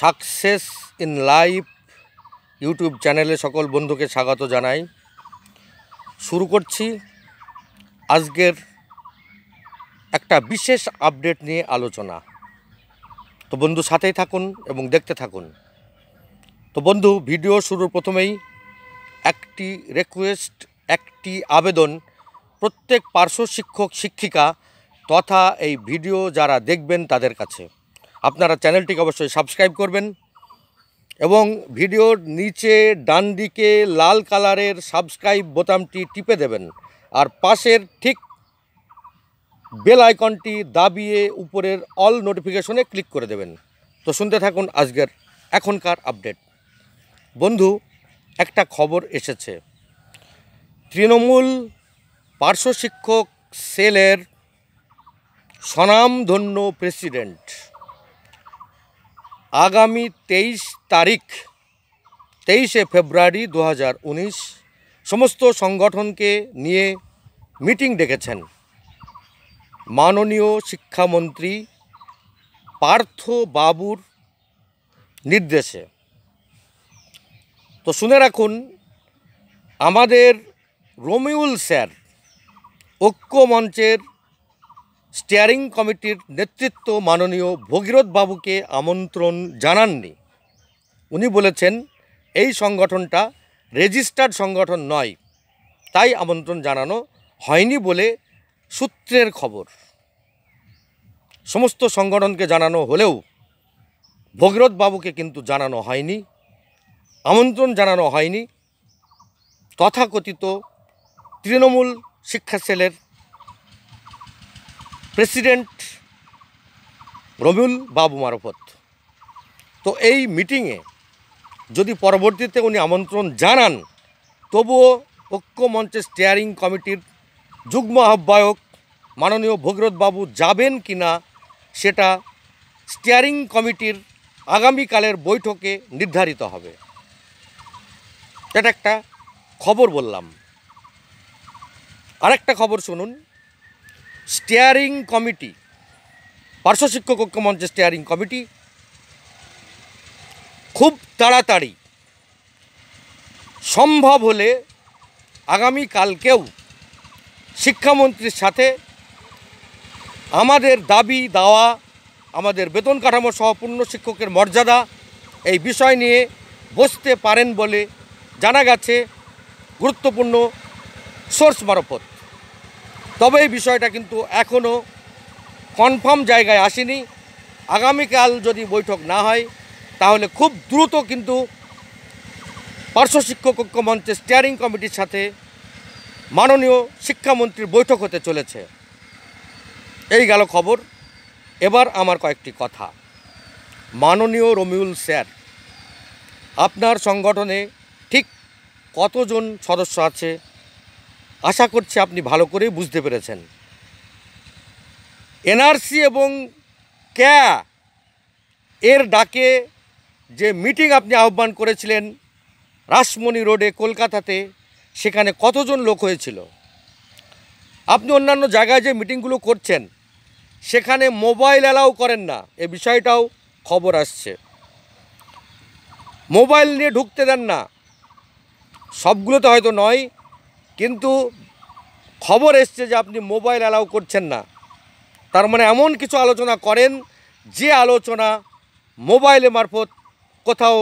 success in life YouTube চ্যানেলে সকল বন্ধুকে স্বাগত জানাই শুরু করছি আজকের একটা বিশেষ আপডেট নিয়ে আলোচনা তো বন্ধু সাথেই থাকুন এবং দেখতে থাকুন তো বন্ধু ভিডিও শুরুর প্রথমেই একটি রিকোয়েস্ট একটি আবেদন প্রত্যেক পার্শ্ব শিক্ষক শিক্ষিকা তথা এই ভিডিও যারা দেখবেন তাদের কাছে আপনারা চ্যানেলটিকে অবশ্যই সাবস্ক্রাইব করবেন এবং ভিডিওর নিচে ডান দিকে লাল কালারের সাবস্ক্রাইব বোতামটি টিপে দেবেন আর পাশের ঠিক বেল আইকনটি দাবিয়ে উপরের অল নোটিফিকেশনে ক্লিক করে দেবেন তো শুনতে থাকুন আজকের এখনকার আপডেট বন্ধু একটা খবর এসেছে তৃণমূল পার্শ্ব শিক্ষক সেলের স্বনামধন্য প্রেসিডেন্ট আগামী তেইশ তারিখ তেইশে ফেব্রুয়ারি দু সমস্ত সংগঠনকে নিয়ে মিটিং ডেকেছেন মাননীয় শিক্ষামন্ত্রী পার্থ বাবুর নির্দেশে তো শুনে রাখুন আমাদের রমিউল স্যার ঐক্য মঞ্চের স্টিয়ারিং কমিটির নেতৃত্ব মাননীয় ভগীরথ বাবুকে আমন্ত্রণ জানাননি উনি বলেছেন এই সংগঠনটা রেজিস্টার্ড সংগঠন নয় তাই আমন্ত্রণ জানানো হয়নি বলে সূত্রের খবর সমস্ত সংগঠনকে জানানো হলেও ভগীরথ বাবুকে কিন্তু জানানো হয়নি আমন্ত্রণ জানানো হয়নি তথাকথিত তৃণমূল শিক্ষা সেলের প্রেসিডেন্ট রবিউল বাবু মারফত তো এই মিটিংয়ে যদি পরবর্তীতে উনি আমন্ত্রণ জানান তবুও ঐক্যমঞ্চের স্টিয়ারিং কমিটির যুগ্ম আহ্বায়ক মাননীয় বাবু যাবেন কি না সেটা স্টিয়ারিং কমিটির আগামীকালের বৈঠকে নির্ধারিত হবে এটা একটা খবর বললাম আরেকটা খবর শুনুন স্টিয়ারিং কমিটি পার্শ্ব শিক্ষক ঐক্য মঞ্চের স্টিয়ারিং কমিটি খুব তাড়াতাড়ি সম্ভব হলে আগামী কালকেও শিক্ষামন্ত্রীর সাথে আমাদের দাবি দাওয়া আমাদের বেতন কাঠামো সহ পূর্ণ শিক্ষকের মর্যাদা এই বিষয় নিয়ে বসতে পারেন বলে জানা গেছে গুরুত্বপূর্ণ সোর্স মারফত তবে এই বিষয়টা কিন্তু এখনও কনফার্ম জায়গায় আসেনি আগামীকাল যদি বৈঠক না হয় তাহলে খুব দ্রুত কিন্তু পার্শ্ব শিক্ষক ঐক্য মঞ্চের স্টিয়ারিং কমিটির সাথে মাননীয় শিক্ষামন্ত্রীর বৈঠক হতে চলেছে এই গেল খবর এবার আমার কয়েকটি কথা মাননীয় রমিউল স্যার আপনার সংগঠনে ঠিক কতজন সদস্য আছে আশা করছি আপনি ভালো করেই বুঝতে পেরেছেন এনআরসি এবং ক্যা এর ডাকে যে মিটিং আপনি আহ্বান করেছিলেন রাসমণি রোডে কলকাতাতে সেখানে কতজন লোক হয়েছিল আপনি অন্যান্য জায়গায় যে মিটিংগুলো করছেন সেখানে মোবাইল অ্যালাউ করেন না এ বিষয়টাও খবর আসছে মোবাইল নিয়ে ঢুকতে দেন না সবগুলোতে হয়তো নয় কিন্তু খবর এসছে যে আপনি মোবাইল অ্যালাউ করছেন না তার মানে এমন কিছু আলোচনা করেন যে আলোচনা মোবাইলে মারফত কোথাও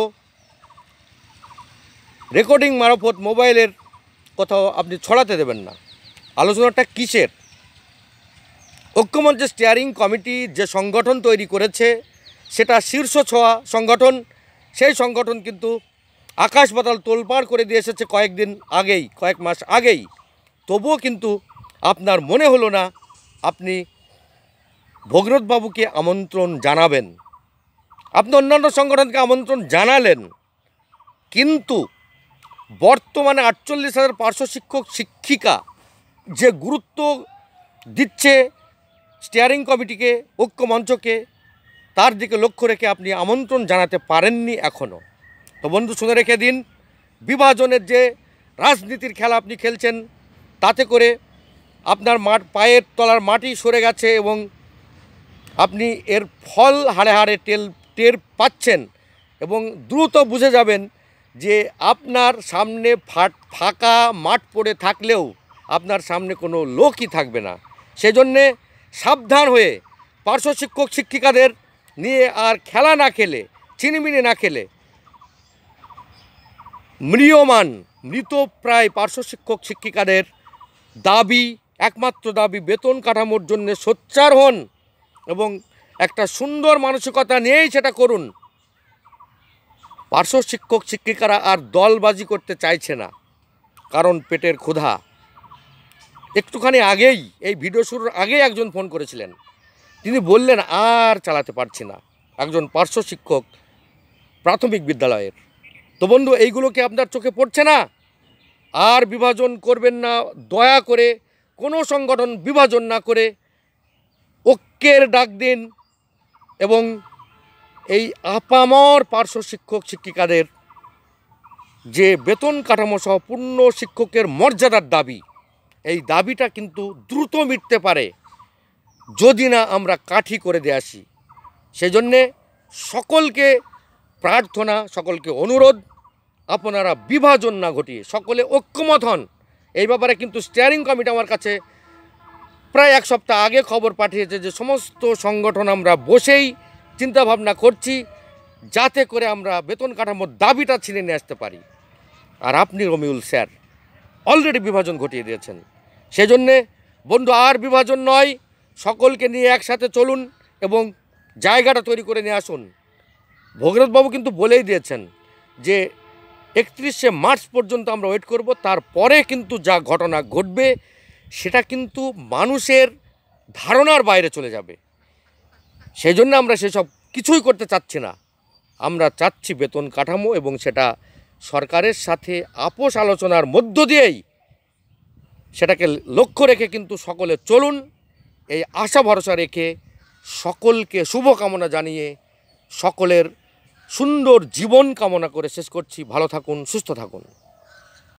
রেকর্ডিং মারফত মোবাইলের কোথাও আপনি ছড়াতে দেবেন না আলোচনাটা কিসের ঐক্যমঞ্চের স্টিয়ারিং কমিটি যে সংগঠন তৈরি করেছে সেটা শীর্ষ ছোঁয়া সংগঠন সেই সংগঠন কিন্তু আকাশ পাতাল তোলপাড় করে দিয়ে এসেছে কয়েকদিন আগেই কয়েক মাস আগেই তবুও কিন্তু আপনার মনে হলো না আপনি ভগরথবাবুকে আমন্ত্রণ জানাবেন আপনি অন্যান্য সংগঠনকে আমন্ত্রণ জানালেন কিন্তু বর্তমানে আটচল্লিশ হাজার পাঁচশো শিক্ষক শিক্ষিকা যে গুরুত্ব দিচ্ছে স্টিয়ারিং কমিটিকে ঐক্যমঞ্চকে তার দিকে লক্ষ্য রেখে আপনি আমন্ত্রণ জানাতে পারেননি এখনও তো বন্ধু শুনে রেখে দিন বিভাজনের যে রাজনীতির খেলা আপনি খেলছেন তাতে করে আপনার মাঠ পায়ের তলার মাটি সরে গেছে এবং আপনি এর ফল হাড়ে হাড়ে টেল টের পাচ্ছেন এবং দ্রুত বুঝে যাবেন যে আপনার সামনে ফাট ফাঁকা মাঠ পড়ে থাকলেও আপনার সামনে কোনো লোকই থাকবে না সেজন্যে সাবধান হয়ে পার্শ্ব শিক্ষক শিক্ষিকাদের নিয়ে আর খেলা না খেলে চিনিমিনি না খেলে মৃয়মান মৃত প্রায় পার্শ্ব শিক্ষক শিক্ষিকাদের দাবি একমাত্র দাবি বেতন কাঠামোর জন্য সোচ্চার হন এবং একটা সুন্দর মানসিকতা নিয়েই সেটা করুন পার্শ্ব শিক্ষক শিক্ষিকারা আর দলবাজি করতে চাইছে না কারণ পেটের ক্ষুধা একটুখানি আগেই এই ভিডিও শুরুর আগেই একজন ফোন করেছিলেন তিনি বললেন আর চালাতে পারছি না একজন পার্শ্ব শিক্ষক প্রাথমিক বিদ্যালয়ের তো বন্ধু এইগুলো কি আপনার চোখে পড়ছে না আর বিভাজন করবেন না দয়া করে কোনো সংগঠন বিভাজন না করে ঐক্যের ডাক দিন এবং এই আপামর পার্শ্ব শিক্ষক শিক্ষিকাদের যে বেতন কাঠামো সহ পূর্ণ শিক্ষকের মর্যাদার দাবি এই দাবিটা কিন্তু দ্রুত মিটতে পারে যদি না আমরা কাঠি করে দিয়ে আসি সেজন্যে সকলকে প্রার্থনা সকলকে অনুরোধ আপনারা বিভাজন না ঘটিয়ে সকলে ঐক্যমত হন এই ব্যাপারে কিন্তু স্টিয়ারিং কমিটি আমার কাছে প্রায় এক সপ্তাহ আগে খবর পাঠিয়েছে যে সমস্ত সংগঠন আমরা বসেই চিন্তাভাবনা করছি যাতে করে আমরা বেতন কাঠামোর দাবিটা ছিনে নিয়ে আসতে পারি আর আপনি রমিউল স্যার অলরেডি বিভাজন ঘটিয়ে দিয়েছেন সেজন্যে বন্ধু আর বিভাজন নয় সকলকে নিয়ে একসাথে চলুন এবং জায়গাটা তৈরি করে নিয়ে আসুন ভোগরথবাবু কিন্তু বলেই দিয়েছেন যে একত্রিশে মার্চ পর্যন্ত আমরা ওয়েট করব তারপরে কিন্তু যা ঘটনা ঘটবে সেটা কিন্তু মানুষের ধারণার বাইরে চলে যাবে সেই জন্য আমরা সেসব কিছুই করতে চাচ্ছি না আমরা চাচ্ছি বেতন কাঠামো এবং সেটা সরকারের সাথে আপোষ আলোচনার মধ্য দিয়েই সেটাকে লক্ষ্য রেখে কিন্তু সকলে চলুন এই আশা ভরসা রেখে সকলকে শুভকামনা জানিয়ে সকলের সুন্দর জীবন কামনা করে শেষ করছি ভালো থাকুন সুস্থ থাকুন